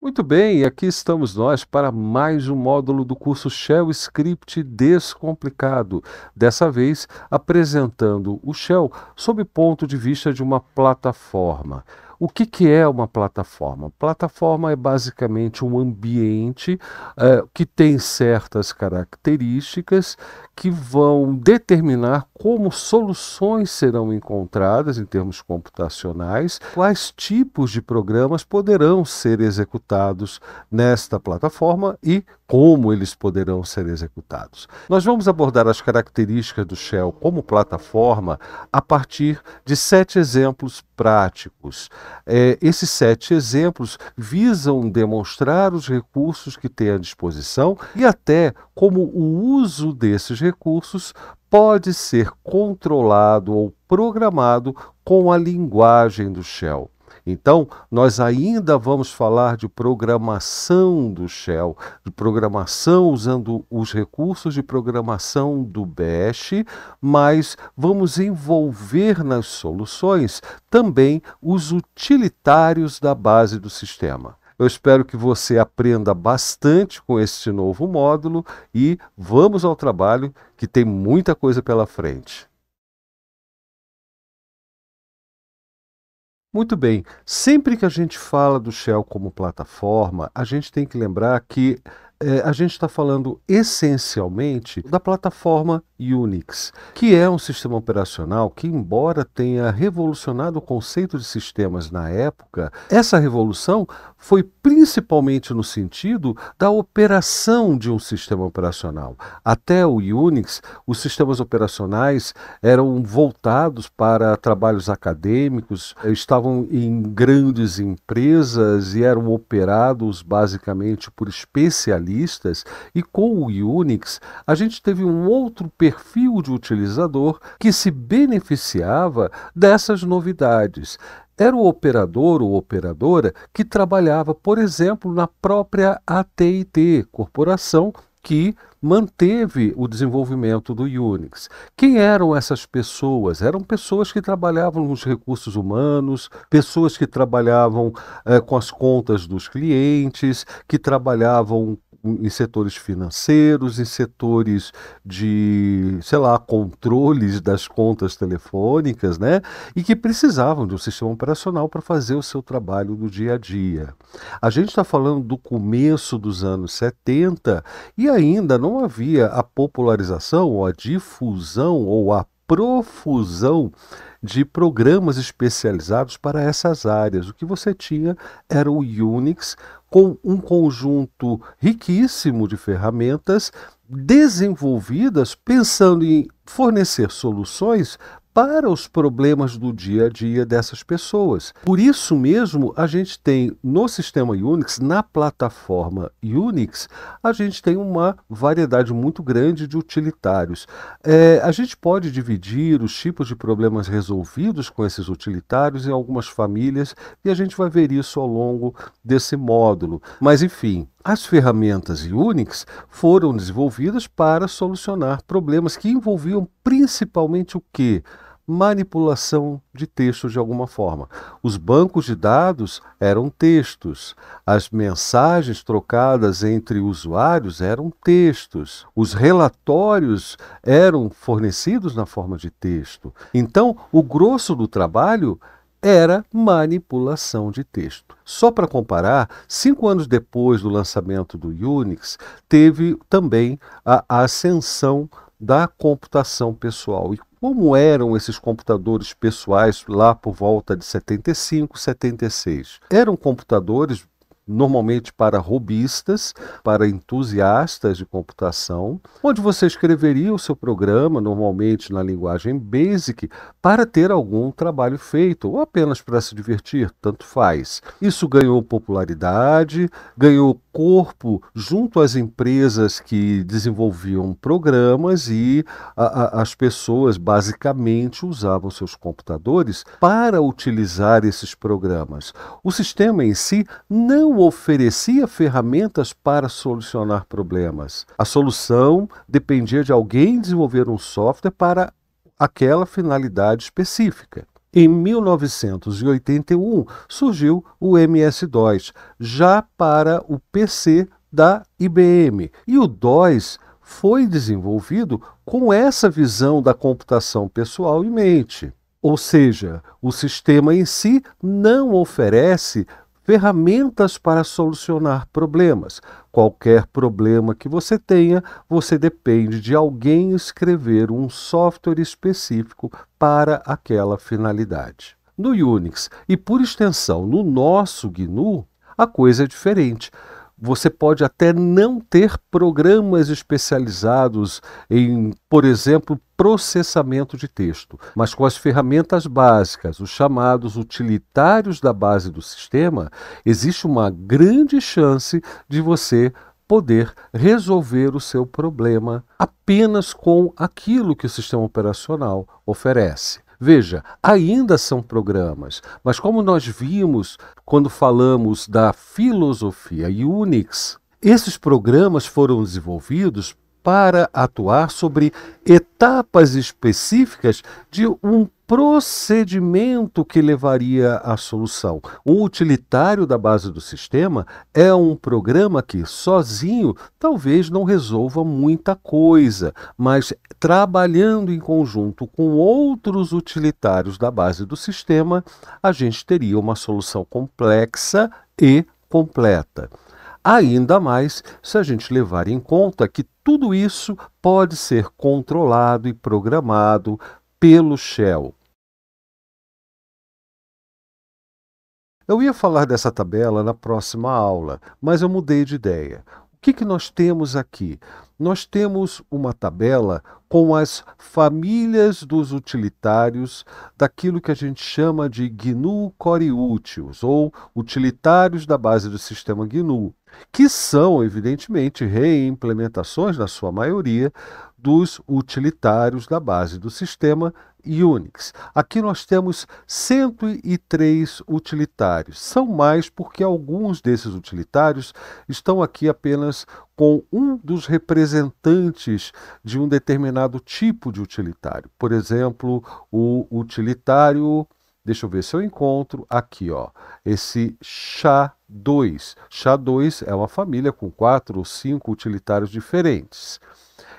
Muito bem, aqui estamos nós para mais um módulo do curso Shell Script Descomplicado. Dessa vez apresentando o Shell sob ponto de vista de uma plataforma. O que, que é uma plataforma? Plataforma é basicamente um ambiente uh, que tem certas características que vão determinar como soluções serão encontradas em termos computacionais, quais tipos de programas poderão ser executados nesta plataforma e como eles poderão ser executados. Nós vamos abordar as características do Shell como plataforma a partir de sete exemplos práticos. É, esses sete exemplos visam demonstrar os recursos que tem à disposição e até como o uso desses recursos recursos pode ser controlado ou programado com a linguagem do Shell. Então, nós ainda vamos falar de programação do Shell, de programação usando os recursos de programação do Bash, mas vamos envolver nas soluções também os utilitários da base do sistema. Eu espero que você aprenda bastante com este novo módulo e vamos ao trabalho que tem muita coisa pela frente. Muito bem, sempre que a gente fala do Shell como plataforma, a gente tem que lembrar que eh, a gente está falando essencialmente da plataforma Unix, que é um sistema operacional que, embora tenha revolucionado o conceito de sistemas na época, essa revolução foi principalmente no sentido da operação de um sistema operacional. Até o Unix, os sistemas operacionais eram voltados para trabalhos acadêmicos, estavam em grandes empresas e eram operados basicamente por especialistas, e com o Unix a gente teve um outro período perfil de utilizador que se beneficiava dessas novidades. Era o operador ou operadora que trabalhava, por exemplo, na própria AT&T, corporação que manteve o desenvolvimento do Unix. Quem eram essas pessoas? Eram pessoas que trabalhavam nos recursos humanos, pessoas que trabalhavam eh, com as contas dos clientes, que trabalhavam em setores financeiros, em setores de, sei lá, controles das contas telefônicas, né? E que precisavam de um sistema operacional para fazer o seu trabalho do dia a dia. A gente está falando do começo dos anos 70 e ainda não havia a popularização ou a difusão ou a profusão de programas especializados para essas áreas. O que você tinha era o Unix com um conjunto riquíssimo de ferramentas desenvolvidas pensando em fornecer soluções para os problemas do dia a dia dessas pessoas. Por isso mesmo, a gente tem no sistema Unix, na plataforma Unix, a gente tem uma variedade muito grande de utilitários. É, a gente pode dividir os tipos de problemas resolvidos com esses utilitários em algumas famílias e a gente vai ver isso ao longo desse módulo. Mas enfim, as ferramentas Unix foram desenvolvidas para solucionar problemas que envolviam principalmente o que? manipulação de textos de alguma forma. Os bancos de dados eram textos, as mensagens trocadas entre usuários eram textos, os relatórios eram fornecidos na forma de texto. Então, o grosso do trabalho era manipulação de texto. Só para comparar, cinco anos depois do lançamento do Unix, teve também a ascensão da computação pessoal. E como eram esses computadores pessoais lá por volta de 75, 76? Eram computadores normalmente para robistas, para entusiastas de computação, onde você escreveria o seu programa, normalmente na linguagem BASIC, para ter algum trabalho feito, ou apenas para se divertir, tanto faz. Isso ganhou popularidade, ganhou corpo junto às empresas que desenvolviam programas e a, a, as pessoas basicamente usavam seus computadores para utilizar esses programas. O sistema em si não oferecia ferramentas para solucionar problemas. A solução dependia de alguém desenvolver um software para aquela finalidade específica. Em 1981 surgiu o MS-DOS, já para o PC da IBM, e o DOS foi desenvolvido com essa visão da computação pessoal em mente. Ou seja, o sistema em si não oferece ferramentas para solucionar problemas, Qualquer problema que você tenha, você depende de alguém escrever um software específico para aquela finalidade. No Unix e por extensão no nosso GNU, a coisa é diferente. Você pode até não ter programas especializados em, por exemplo, processamento de texto, mas com as ferramentas básicas, os chamados utilitários da base do sistema, existe uma grande chance de você poder resolver o seu problema apenas com aquilo que o sistema operacional oferece. Veja, ainda são programas, mas como nós vimos quando falamos da filosofia Unix, esses programas foram desenvolvidos para atuar sobre etapas específicas de um procedimento que levaria à solução. Um utilitário da base do sistema é um programa que, sozinho, talvez não resolva muita coisa, mas trabalhando em conjunto com outros utilitários da base do sistema, a gente teria uma solução complexa e completa ainda mais se a gente levar em conta que tudo isso pode ser controlado e programado pelo Shell. Eu ia falar dessa tabela na próxima aula, mas eu mudei de ideia. O que, que nós temos aqui? Nós temos uma tabela com as famílias dos utilitários daquilo que a gente chama de GNU Core Utils, ou utilitários da base do sistema GNU que são, evidentemente, reimplementações, na sua maioria, dos utilitários da base do sistema Unix. Aqui nós temos 103 utilitários. São mais porque alguns desses utilitários estão aqui apenas com um dos representantes de um determinado tipo de utilitário. Por exemplo, o utilitário Deixa eu ver se eu encontro aqui, ó, esse chá 2 Chá 2 é uma família com quatro ou cinco utilitários diferentes.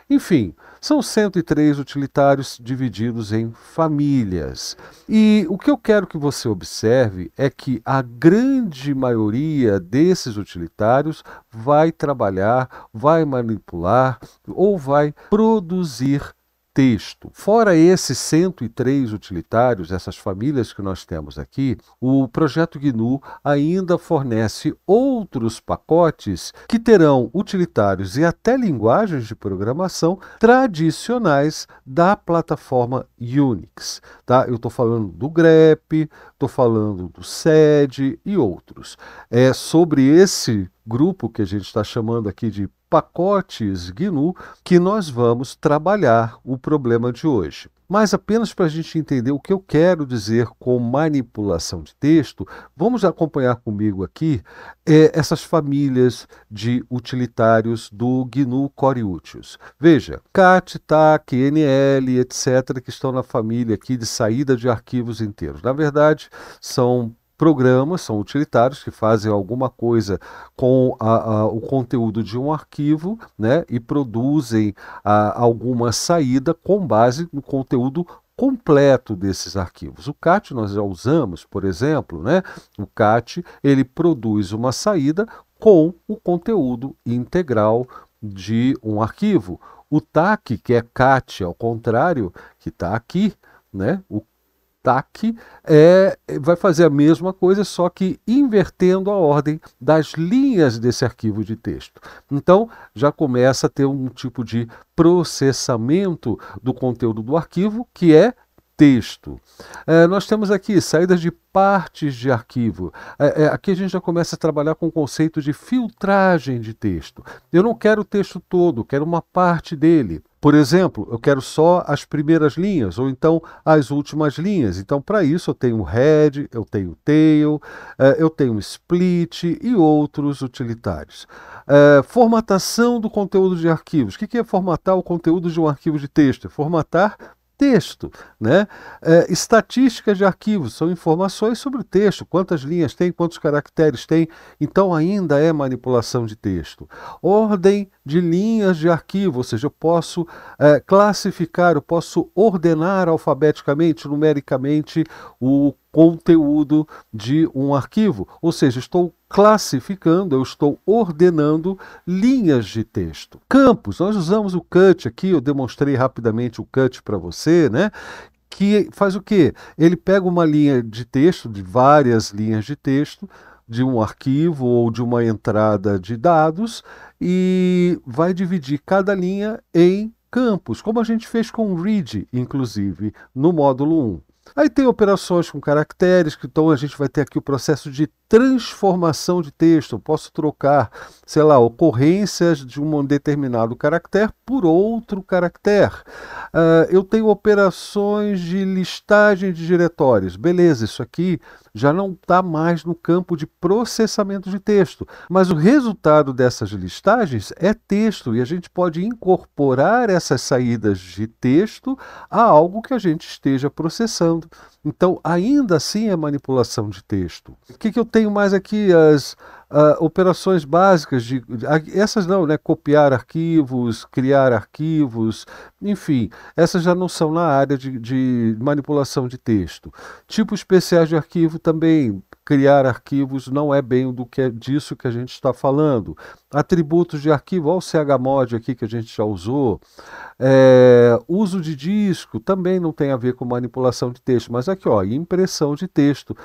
Enfim, são 103 utilitários divididos em famílias. E o que eu quero que você observe é que a grande maioria desses utilitários vai trabalhar, vai manipular ou vai produzir Fora esses 103 utilitários, essas famílias que nós temos aqui, o projeto GNU ainda fornece outros pacotes que terão utilitários e até linguagens de programação tradicionais da plataforma Unix. Tá? Eu estou falando do grep, estou falando do SED e outros. É sobre esse grupo que a gente está chamando aqui de pacotes GNU que nós vamos trabalhar o problema de hoje. Mas apenas para a gente entender o que eu quero dizer com manipulação de texto, vamos acompanhar comigo aqui é, essas famílias de utilitários do GNU Coriutius. Veja, CAT, TAC, NL, etc., que estão na família aqui de saída de arquivos inteiros. Na verdade, são programas, são utilitários que fazem alguma coisa com a, a, o conteúdo de um arquivo né, e produzem a, alguma saída com base no conteúdo completo desses arquivos. O CAT nós já usamos, por exemplo, né? o CAT ele produz uma saída com o conteúdo integral de um arquivo. O TAC, que é CAT, ao contrário, que está aqui, né? o TAC é, vai fazer a mesma coisa, só que invertendo a ordem das linhas desse arquivo de texto. Então, já começa a ter um tipo de processamento do conteúdo do arquivo, que é texto. É, nós temos aqui saídas de partes de arquivo. É, é, aqui a gente já começa a trabalhar com o conceito de filtragem de texto. Eu não quero o texto todo, quero uma parte dele. Por exemplo, eu quero só as primeiras linhas ou então as últimas linhas. Então, para isso, eu tenho head, eu tenho tail, eh, eu tenho split e outros utilitários. Eh, formatação do conteúdo de arquivos. O que é formatar o conteúdo de um arquivo de texto? É formatar texto. Né? É, estatísticas de arquivos são informações sobre o texto, quantas linhas tem, quantos caracteres tem, então ainda é manipulação de texto. Ordem de linhas de arquivo, ou seja, eu posso é, classificar, eu posso ordenar alfabeticamente, numericamente, o conteúdo de um arquivo, ou seja, estou classificando, eu estou ordenando linhas de texto. Campos, nós usamos o cut aqui, eu demonstrei rapidamente o cut para você, né? Que faz o quê? Ele pega uma linha de texto, de várias linhas de texto, de um arquivo ou de uma entrada de dados e vai dividir cada linha em campos, como a gente fez com o read, inclusive, no módulo 1. Aí tem operações com caracteres, que então a gente vai ter aqui o processo de transformação de texto. Eu posso trocar, sei lá, ocorrências de um determinado caractere por outro caractere. Uh, eu tenho operações de listagem de diretórios. Beleza, isso aqui já não está mais no campo de processamento de texto. Mas o resultado dessas listagens é texto e a gente pode incorporar essas saídas de texto a algo que a gente esteja processando. Então, ainda assim é manipulação de texto. O que, que eu tenho? tenho mais aqui as uh, operações básicas de, de, essas não, né? Copiar arquivos, criar arquivos, enfim, essas já não são na área de, de manipulação de texto. Tipos especiais de arquivo também, criar arquivos não é bem do que é disso que a gente está falando. Atributos de arquivo, olha o chmod aqui que a gente já usou. É, uso de disco também não tem a ver com manipulação de texto, mas aqui ó, impressão de texto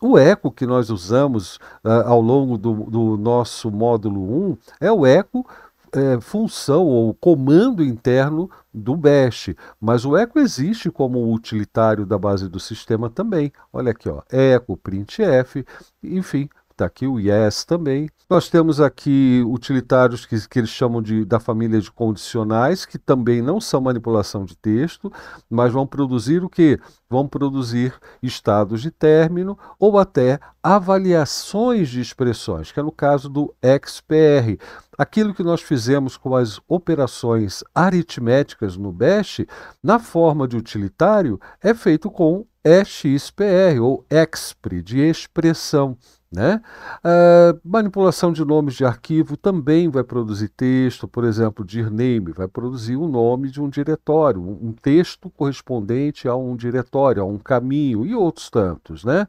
o eco que nós usamos uh, ao longo do, do, nosso módulo 1 é o eco é, função ou comando interno do bash, mas o eco existe como utilitário da base do sistema também. Olha aqui, ó, eco, printf, enfim, está aqui o Yes também. Nós temos aqui utilitários que, que eles chamam de, da família de condicionais, que também não são manipulação de texto, mas vão produzir o que? Vão produzir estados de término ou até avaliações de expressões, que é no caso do XPR. Aquilo que nós fizemos com as operações aritméticas no Bash, na forma de utilitário, é feito com EXPR ou EXPRI, de expressão. Né? Uh, manipulação de nomes de arquivo também vai produzir texto, por exemplo, dirname vai produzir o nome de um diretório, um texto correspondente a um diretório, a um caminho e outros tantos. Né?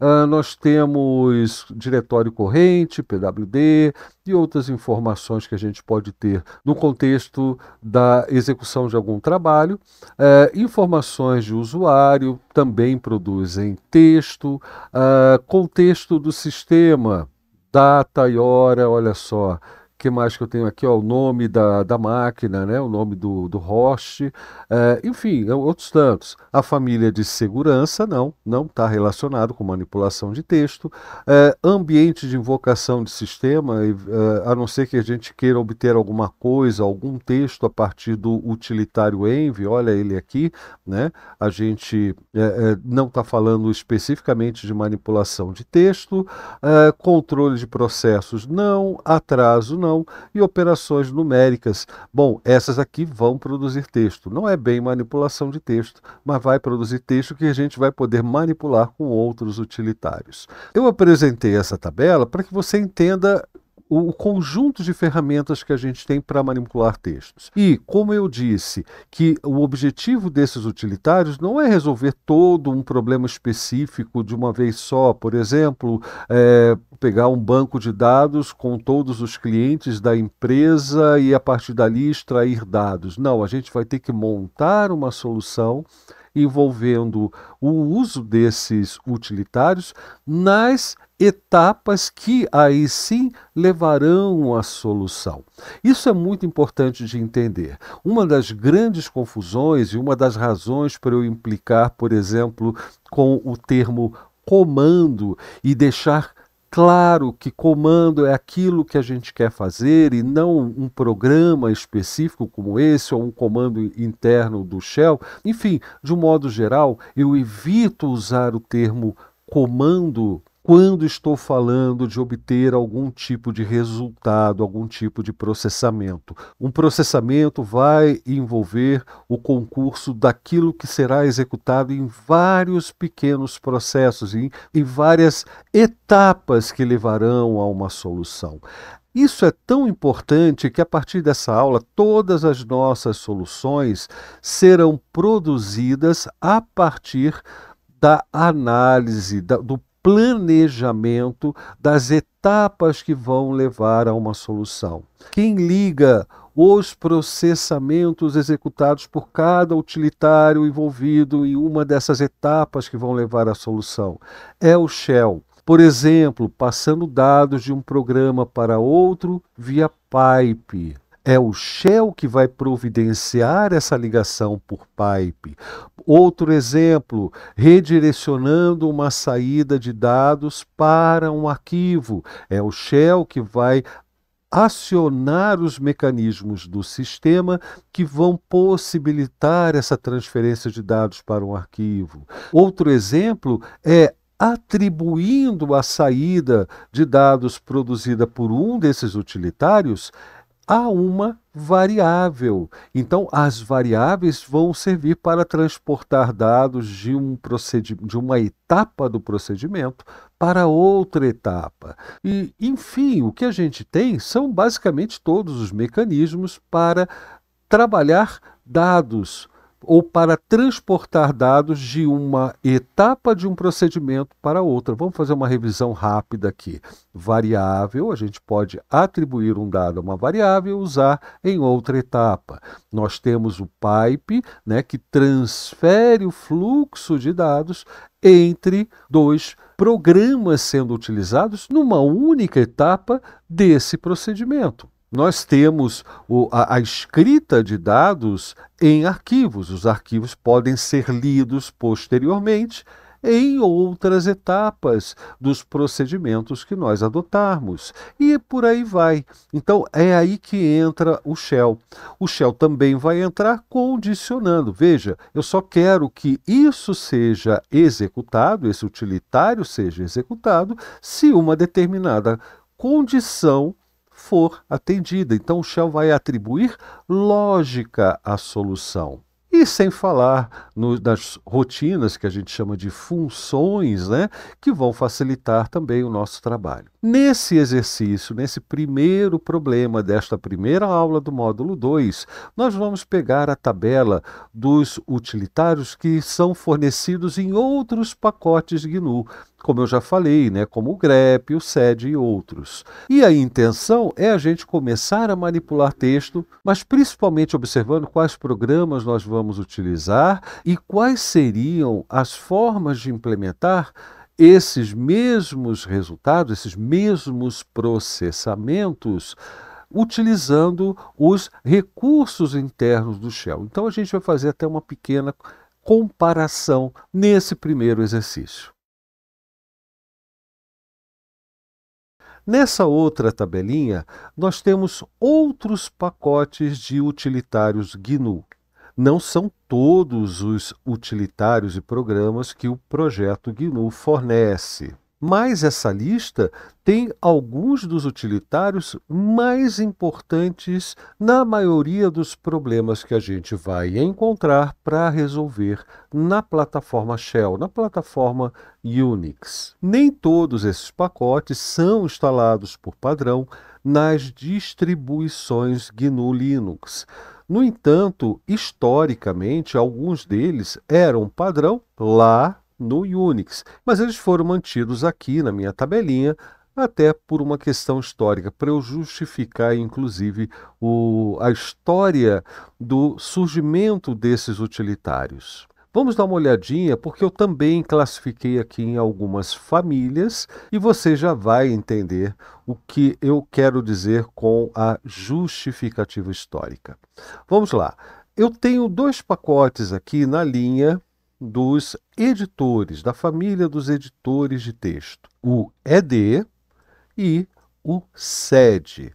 Uh, nós temos diretório corrente, PWD e outras informações que a gente pode ter no contexto da execução de algum trabalho. Uh, informações de usuário também produzem texto, uh, contexto do sistema, data e hora, olha só que mais que eu tenho aqui? Ó, o nome da, da máquina, né? o nome do, do host, eh, é, enfim, outros tantos. A família é de segurança, não, não está relacionado com manipulação de texto. É, ambiente de invocação de sistema, é, a não ser que a gente queira obter alguma coisa, algum texto a partir do utilitário Envy, olha ele aqui, né? a gente não está falando especificamente de manipulação de texto, controle de processos, não, atraso, não não, e operações numéricas. Bom, essas aqui vão produzir texto. Não é bem manipulação de texto, mas vai produzir texto que a gente vai poder manipular com outros utilitários. Eu apresentei essa tabela para que você entenda o conjunto de ferramentas que a gente tem para manipular textos. E, como eu disse, que o objetivo desses utilitários não é resolver todo um problema específico de uma vez só, por exemplo, é, pegar um banco de dados com todos os clientes da empresa e a partir dali extrair dados. Não, a gente vai ter que montar uma solução envolvendo o uso desses utilitários nas etapas que aí sim levarão à solução. Isso é muito importante de entender. Uma das grandes confusões e uma das razões para eu implicar, por exemplo, com o termo comando e deixar Claro que comando é aquilo que a gente quer fazer e não um programa específico como esse ou um comando interno do Shell. Enfim, de um modo geral, eu evito usar o termo comando quando estou falando de obter algum tipo de resultado, algum tipo de processamento. Um processamento vai envolver o concurso daquilo que será executado em vários pequenos processos, em, em várias etapas que levarão a uma solução. Isso é tão importante que a partir dessa aula todas as nossas soluções serão produzidas a partir da análise, da, do planejamento das etapas que vão levar a uma solução. Quem liga os processamentos executados por cada utilitário envolvido em uma dessas etapas que vão levar à solução é o Shell. Por exemplo, passando dados de um programa para outro via pipe é o Shell que vai providenciar essa ligação por pipe. Outro exemplo, redirecionando uma saída de dados para um arquivo. É o Shell que vai acionar os mecanismos do sistema que vão possibilitar essa transferência de dados para um arquivo. Outro exemplo é atribuindo a saída de dados produzida por um desses utilitários a uma variável. Então, as variáveis vão servir para transportar dados de, um de uma etapa do procedimento para outra etapa. E, enfim, o que a gente tem são basicamente todos os mecanismos para trabalhar dados ou para transportar dados de uma etapa de um procedimento para outra. Vamos fazer uma revisão rápida aqui. Variável, a gente pode atribuir um dado a uma variável e usar em outra etapa. Nós temos o pipe, né, que transfere o fluxo de dados entre dois programas sendo utilizados numa única etapa desse procedimento nós temos o, a, a, escrita de dados em arquivos. Os arquivos podem ser lidos posteriormente em outras etapas dos procedimentos que nós adotarmos. E por aí vai. Então é aí que entra o Shell. O Shell também vai entrar condicionando. Veja, eu só quero que isso seja executado, esse utilitário seja executado, se uma determinada condição for atendida. Então, o Shell vai atribuir lógica à solução. E sem falar no, das rotinas, que a gente chama de funções, né, que vão facilitar também o nosso trabalho. Nesse exercício, nesse primeiro problema desta primeira aula do módulo 2, nós vamos pegar a tabela dos utilitários que são fornecidos em outros pacotes GNU, como eu já falei, né, como o grep, o sed e outros. E a intenção é a gente começar a manipular texto, mas principalmente observando quais programas nós vamos utilizar e quais seriam as formas de implementar esses mesmos resultados, esses mesmos processamentos, utilizando os recursos internos do Shell. Então a gente vai fazer até uma pequena comparação nesse primeiro exercício. Nessa outra tabelinha, nós temos outros pacotes de utilitários GNU não são todos os utilitários e programas que o projeto GNU fornece. Mas essa lista tem alguns dos utilitários mais importantes na maioria dos problemas que a gente vai encontrar para resolver na plataforma Shell, na plataforma Unix. Nem todos esses pacotes são instalados por padrão nas distribuições GNU Linux. No entanto, historicamente, alguns deles eram padrão lá no Unix, mas eles foram mantidos aqui na minha tabelinha até por uma questão histórica, para eu justificar, inclusive, o, a história do surgimento desses utilitários. Vamos dar uma olhadinha, porque eu também classifiquei aqui em algumas famílias e você já vai entender o que eu quero dizer com a justificativa histórica. Vamos lá. Eu tenho dois pacotes aqui na linha dos editores, da família dos editores de texto, o ED e o SED.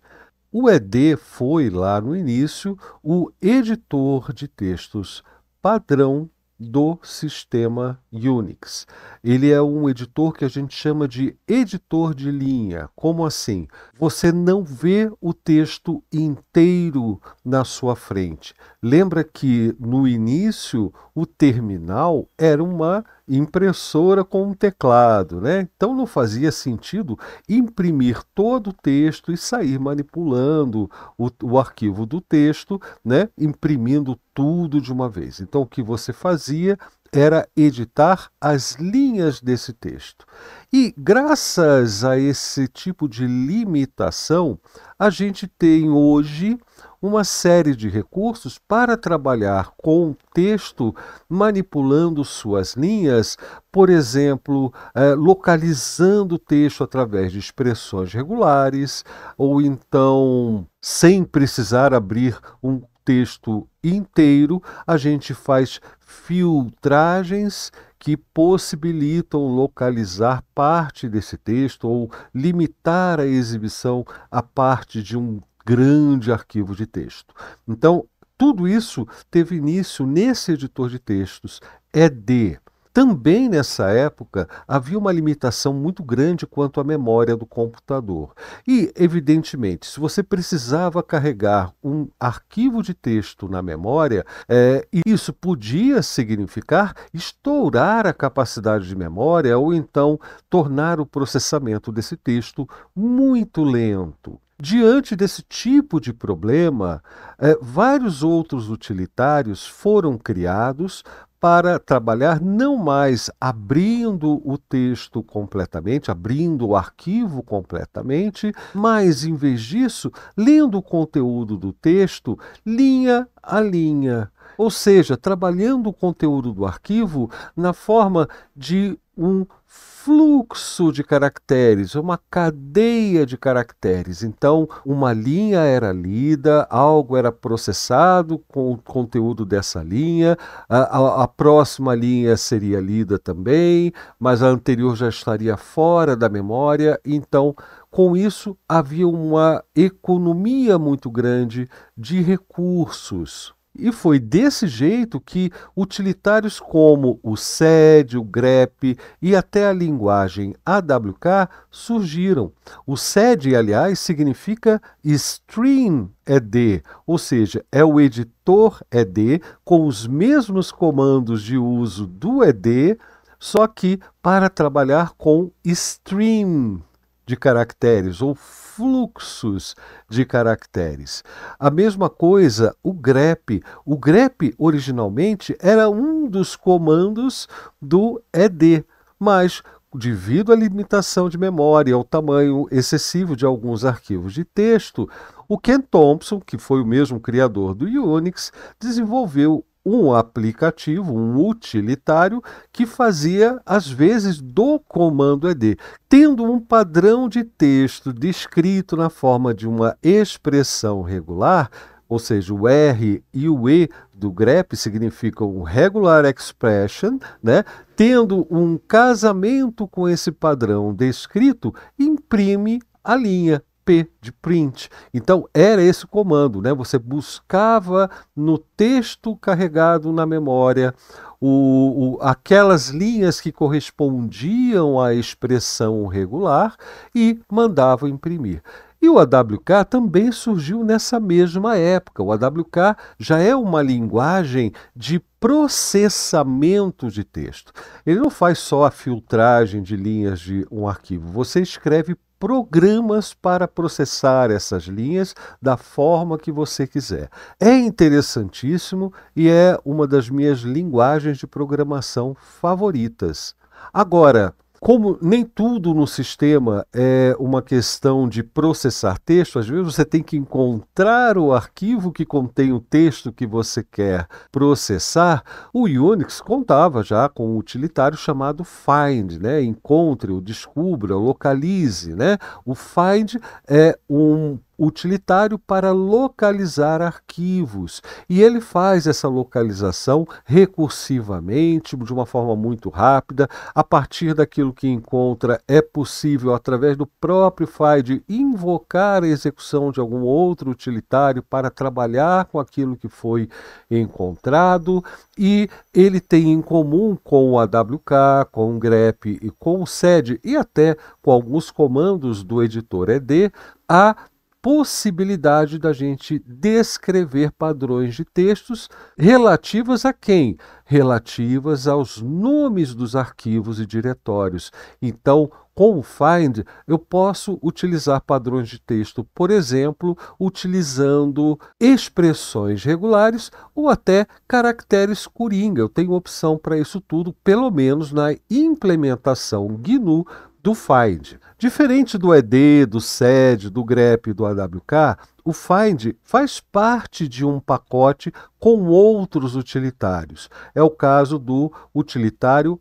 O ED foi, lá no início, o editor de textos padrão do sistema Unix. Ele é um editor que a gente chama de editor de linha. Como assim? Você não vê o texto inteiro na sua frente. Lembra que no início o terminal era uma impressora com um teclado, né? Então não fazia sentido imprimir todo o texto e sair manipulando o, o arquivo do texto, né? Imprimindo tudo de uma vez. Então o que você fazia era editar as linhas desse texto. E graças a esse tipo de limitação, a gente tem hoje uma série de recursos para trabalhar com o texto, manipulando suas linhas, por exemplo, eh, localizando o texto através de expressões regulares, ou então, sem precisar abrir um texto inteiro, a gente faz filtragens que possibilitam localizar parte desse texto ou limitar a exibição a parte de um grande arquivo de texto. Então, tudo isso teve início nesse editor de textos, é ED. Também nessa época havia uma limitação muito grande quanto à memória do computador. E, evidentemente, se você precisava carregar um arquivo de texto na memória, é, isso podia significar estourar a capacidade de memória ou então tornar o processamento desse texto muito lento. Diante desse tipo de problema, eh, vários outros utilitários foram criados para trabalhar não mais abrindo o texto completamente, abrindo o arquivo completamente, mas, em vez disso, lendo o conteúdo do texto linha a linha. Ou seja, trabalhando o conteúdo do arquivo na forma de um fluxo de caracteres, uma cadeia de caracteres. Então, uma linha era lida, algo era processado com o conteúdo dessa linha, a, a, a, próxima linha seria lida também, mas a anterior já estaria fora da memória. Então, com isso, havia uma economia muito grande de recursos. E foi desse jeito que utilitários como o SED, o grep e até a linguagem AWK surgiram. O SED, aliás, significa Stream ED, ou seja, é o editor ED com os mesmos comandos de uso do ED, só que para trabalhar com stream de caracteres ou fluxos de caracteres. A mesma coisa o grep. O grep originalmente era um dos comandos do ED, mas devido à limitação de memória e ao tamanho excessivo de alguns arquivos de texto, o Ken Thompson, que foi o mesmo criador do Unix, desenvolveu um aplicativo, um utilitário, que fazia às vezes do comando ED, tendo um padrão de texto descrito na forma de uma expressão regular, ou seja, o R e o E do grep significam regular expression, né? Tendo um casamento com esse padrão descrito, imprime a linha, P de print. Então era esse comando, né? Você buscava no texto carregado na memória o, o, aquelas linhas que correspondiam à expressão regular e mandava imprimir. E o AWK também surgiu nessa mesma época. O AWK já é uma linguagem de processamento de texto. Ele não faz só a filtragem de linhas de um arquivo, você escreve programas para processar essas linhas da forma que você quiser. É interessantíssimo e é uma das minhas linguagens de programação favoritas. Agora, como nem tudo no sistema é uma questão de processar texto, às vezes você tem que encontrar o arquivo que contém o texto que você quer processar. O Unix contava já com um utilitário chamado find, né? Encontre, o descubra, localize, né? O find é um utilitário para localizar arquivos. E ele faz essa localização recursivamente, de uma forma muito rápida. A partir daquilo que encontra, é possível, através do próprio FIDE, invocar a execução de algum outro utilitário para trabalhar com aquilo que foi encontrado. E ele tem em comum com o AWK, com o grep e com o SED e até com alguns comandos do editor ED a possibilidade da gente descrever padrões de textos relativas a quem? Relativas aos nomes dos arquivos e diretórios. Então, com o Find, eu posso utilizar padrões de texto, por exemplo, utilizando expressões regulares ou até caracteres coringa. Eu tenho opção para isso tudo, pelo menos na implementação GNU do find. Diferente do ED, do SED, do grep, e do AWK, o find faz parte de um pacote com outros utilitários. É o caso do utilitário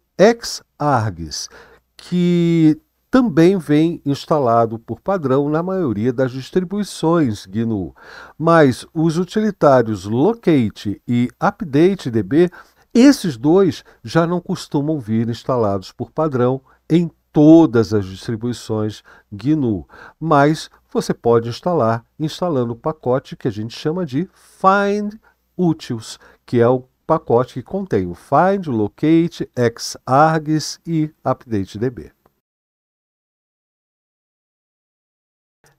xargs, que também vem instalado por padrão na maioria das distribuições GNU, mas os utilitários locate e updatedb, esses dois já não costumam vir instalados por padrão em todas as distribuições GNU, mas você pode instalar instalando o pacote que a gente chama de Find Utils, que é o pacote que contém o Find, Locate, Xargs e UpdateDB.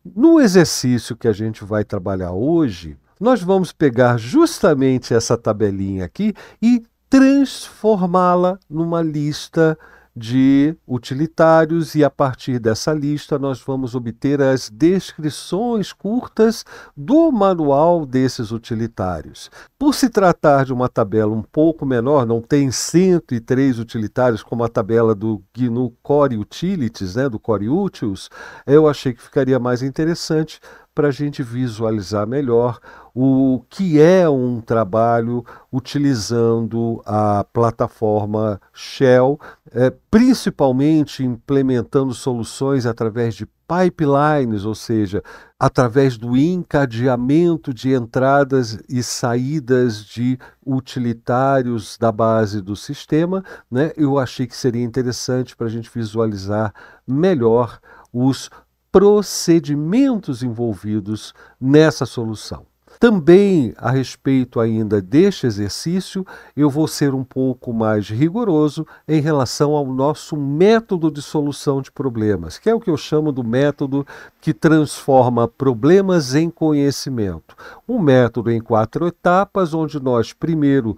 No exercício que a gente vai trabalhar hoje, nós vamos pegar justamente essa tabelinha aqui e transformá-la numa lista de utilitários e a partir dessa lista nós vamos obter as descrições curtas do manual desses utilitários. Por se tratar de uma tabela um pouco menor, não tem 103 utilitários como a tabela do GNU Core Utilities, né, do Core Utils, eu achei que ficaria mais interessante para a gente visualizar melhor o que é um trabalho utilizando a plataforma Shell, é, principalmente implementando soluções através de pipelines, ou seja, através do encadeamento de entradas e saídas de utilitários da base do sistema, né? eu achei que seria interessante para a gente visualizar melhor os procedimentos envolvidos nessa solução. Também a respeito ainda deste exercício, eu vou ser um pouco mais rigoroso em relação ao nosso método de solução de problemas, que é o que eu chamo do método que transforma problemas em conhecimento. Um método em quatro etapas, onde nós primeiro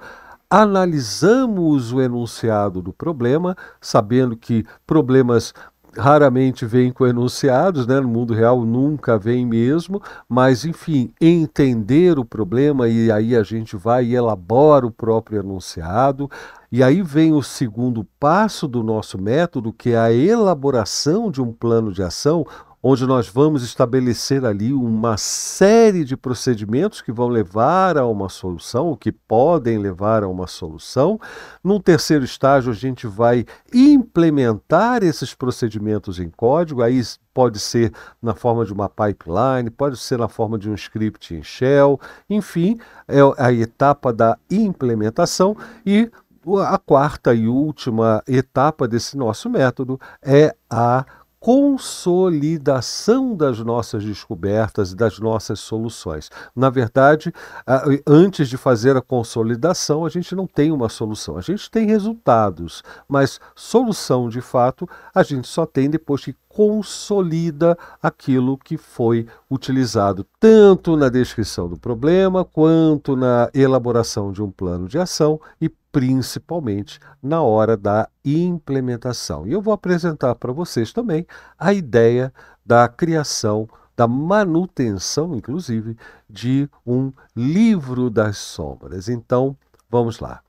analisamos o enunciado do problema, sabendo que problemas raramente vem com enunciados, né? no mundo real nunca vem mesmo, mas enfim, entender o problema e aí a gente vai e elabora o próprio enunciado. E aí vem o segundo passo do nosso método, que é a elaboração de um plano de ação onde nós vamos estabelecer ali uma série de procedimentos que vão levar a uma solução, ou que podem levar a uma solução. Num terceiro estágio, a gente vai implementar esses procedimentos em código, aí pode ser na forma de uma pipeline, pode ser na forma de um script em shell, enfim, é a etapa da implementação e a quarta e última etapa desse nosso método é a consolidação das nossas descobertas e das nossas soluções. Na verdade, antes de fazer a consolidação, a gente não tem uma solução, a gente tem resultados, mas solução de fato a gente só tem depois que consolida aquilo que foi utilizado tanto na descrição do problema quanto na elaboração de um plano de ação e principalmente na hora da implementação. E eu vou apresentar para vocês também a ideia da criação, da manutenção, inclusive, de um livro das sombras. Então, vamos lá.